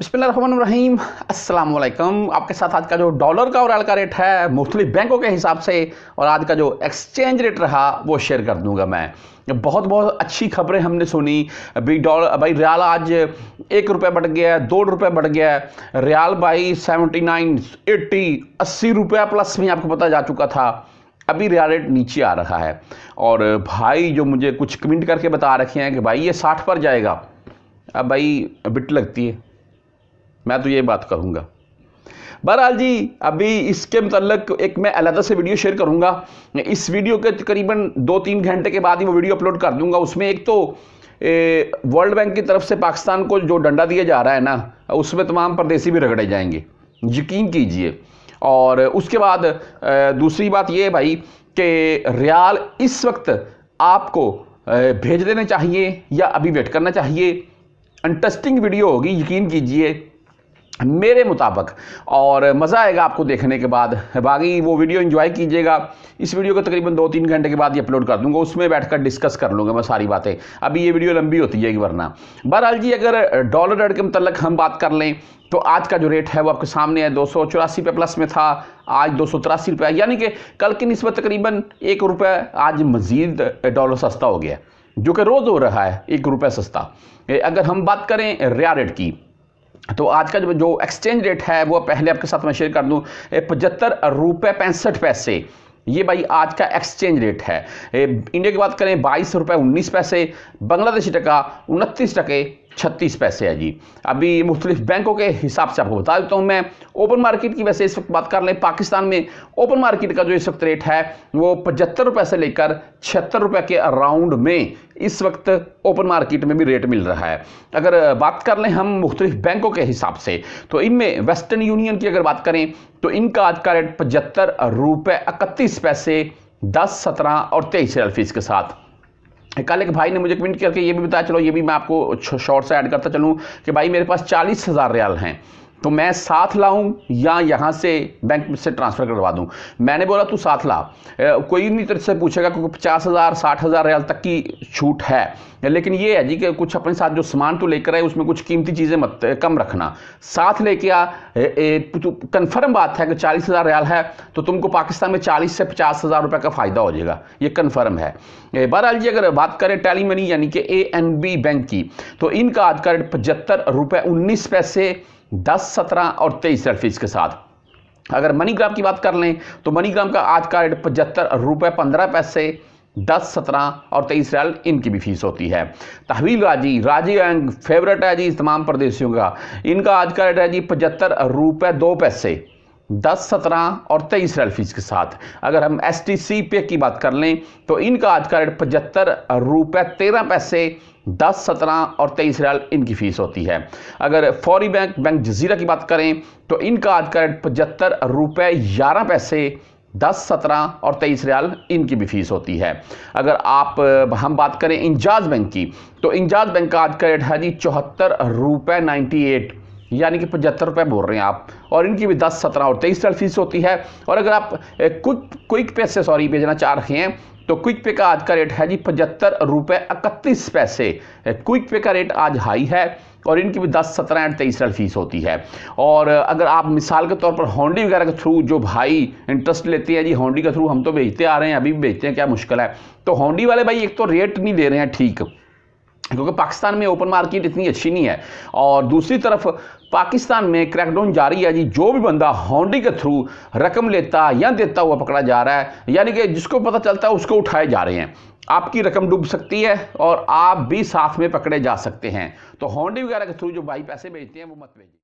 बिस्मिल्लाम अस्सलाम वालेकुम आपके साथ आज का जो डॉलर का और का रेट है मुख्तलि बैंकों के हिसाब से और आज का जो एक्सचेंज रेट रहा वो शेयर कर दूंगा मैं बहुत बहुत अच्छी खबरें हमने सुनी अभी डॉलर भाई रियाल आज एक रुपये बढ़ गया है दो रुपये बढ़ गया है रियाल भाई सेवेंटी नाइन एट्टी अस्सी रुपया प्लस में आपको पता जा चुका था अभी रियाल रेट नीचे आ रहा है और भाई जो मुझे कुछ कमेंट करके बता रखे हैं कि भाई ये साठ पर जाएगा अब भाई बिट लगती है मैं तो ये बात करूंगा बहरहाल जी अभी इसके मतलब एक मैं अलहदा से वीडियो शेयर करूँगा इस वीडियो के करीबन दो तीन घंटे के बाद ही वो वीडियो अपलोड कर दूँगा उसमें एक तो वर्ल्ड बैंक की तरफ से पाकिस्तान को जो डंडा दिया जा रहा है ना उसमें तमाम परदेसी भी रगड़े जाएंगे यकीन कीजिए और उसके बाद दूसरी बात ये है भाई कि रियाल इस वक्त आपको भेज देना चाहिए या अभी वेट करना चाहिए इंटरेस्टिंग वीडियो होगी यकीन कीजिए मेरे मुताबिक और मज़ा आएगा आपको देखने के बाद बाकी वो वीडियो एंजॉय कीजिएगा इस वीडियो को तकरीबन दो तीन घंटे के बाद ये अपलोड कर दूंगा उसमें बैठकर डिस्कस कर लूँगा मैं सारी बातें अभी ये वीडियो लंबी होती है वरना बहरहाल जी अगर डॉलर रेट के मतलब हम बात कर लें तो आज का जो रेट है वो आपके सामने है दो सौ चौरासी प्लस में था आज दो सौ तिरासी रुपये यानी कि कल की नस्बत तकरीबन एक रुपये आज मज़ीद डॉलर सस्ता हो गया जो कि रोज़ हो रहा है एक रुपये सस्ता अगर हम बात करें रिया रेट की तो आज का जो जो एक्सचेंज रेट है वो पहले आपके साथ मैं शेयर कर दूँ पचहत्तर रुपये पैंसठ पैसे ये भाई आज का एक्सचेंज रेट है इंडिया की बात करें बाईस रुपये उन्नीस पैसे बांग्लादेशी टका उनतीस टके छत्तीस पैसे है जी अभी मुख्तलिफ बैंकों के हिसाब से आपको बता देता हूँ मैं ओपन मार्केट की वैसे इस वक्त बात कर लें पाकिस्तान में ओपन मार्केट का जो इस वक्त रेट है वो पचहत्तर रुपये से लेकर छिहत्तर रुपये के अराउंड में इस वक्त ओपन मार्केट में भी रेट मिल रहा है अगर बात कर लें हम मुख्तलिफ बैंकों के हिसाब से तो इनमें वेस्टर्न यूनियन की अगर बात करें तो इनका आज का रेट पचहत्तर रुपये इकतीस पैसे दस सत्रह और तेईस फीस के साथ कल एक भाई ने मुझे कमेंट करके ये भी बताया चलो ये भी मैं आपको शॉर्ट से ऐड करता चलूँ कि भाई मेरे पास चालीस हज़ार रियाल हैं तो मैं साथ लाऊं या यहाँ से बैंक से ट्रांसफ़र करवा दूं मैंने बोला तू साथ ला कोई नहीं तरह से पूछेगा क्योंकि पचास हज़ार साठ हज़ार रियाल तक की छूट है लेकिन ये है जी कि कुछ अपने साथ जो सामान तो लेकर आए उसमें कुछ कीमती चीज़ें मत कम रखना साथ लेके आ कन्फर्म बात है कि चालीस हज़ार रियाल है तो तुमको पाकिस्तान में चालीस से पचास हज़ार रुपये का फ़ायदा हो जाएगा ये कन्फर्म है बहरहाल जी अगर बात करें टेली मनी यानी कि ए एन बी बैंक की तो इनका आज का रेट पचहत्तर रुपये उन्नीस पैसे दस सत्रह और तेईस सर्फिस के साथ अगर मनीग्राम की बात कर लें तो मनीग्राम का आज का रेट पचहत्तर रुपये पंद्रह पैसे दस सत्रह और तेईस रैल इनकी भी फीस होती है तहवील राजी राजी बैंक फेवरेट है जी तमाम प्रदेशियों का इनका आज का रेट है जी पचहत्तर रुपये दो पैसे दस सत्रह और तेईस रेल फीस के साथ अगर हम एस टी सी पे की बात कर लें तो इनका आज का रेट पचहत्तर रुपये तेरह पैसे दस सत्रह और तेईस रैल इनकी फ़ीस होती है अगर फौरी बैंक बैंक जजीरा की बात करें तो इनका आज का रेट पचहत्तर रुपये ग्यारह पैसे दस सत्रह और तेईस रियाल इनकी भी फीस होती है अगर आप हम बात करें इंजाज बैंक की तो इंजाज बैंक का आज का रेट है जी चौहत्तर रुपये नाइन्टी एट यानी कि पचहत्तर रुपये बोल रहे हैं आप और इनकी भी दस सत्रह और तेईस साल फीस होती है और अगर आप क्विक क्विक पे से सॉरी भेजना चाह रहे हैं तो क्विक पे का आज का रेट है जी पचहत्तर रुपये इकतीस पैसे क्विक पे का रेट आज हाई है और इनकी भी दस सत्रह एंड तेईस साल फीस होती है और अगर आप मिसाल के तौर पर होंडी वगैरह के थ्रू जो भाई इंटरेस्ट लेते हैं जी होंडी के थ्रू हम तो भेजते आ रहे हैं अभी भी बेचते हैं क्या मुश्किल है तो होंडी वाले भाई एक तो रेट नहीं दे रहे हैं ठीक क्योंकि पाकिस्तान में ओपन मार्केट इतनी अच्छी नहीं है और दूसरी तरफ पाकिस्तान में क्रैकडाउन जारी है जी जो भी बंदा हॉन्डी के थ्रू रकम लेता या देता हुआ पकड़ा जा रहा है यानी कि जिसको पता चलता है उसको उठाए जा रहे हैं आपकी रकम डूब सकती है और आप भी साथ में पकड़े जा सकते हैं तो हॉन्डी वगैरह के थ्रू जो भाई पैसे भेजते हैं वो मत भेजिए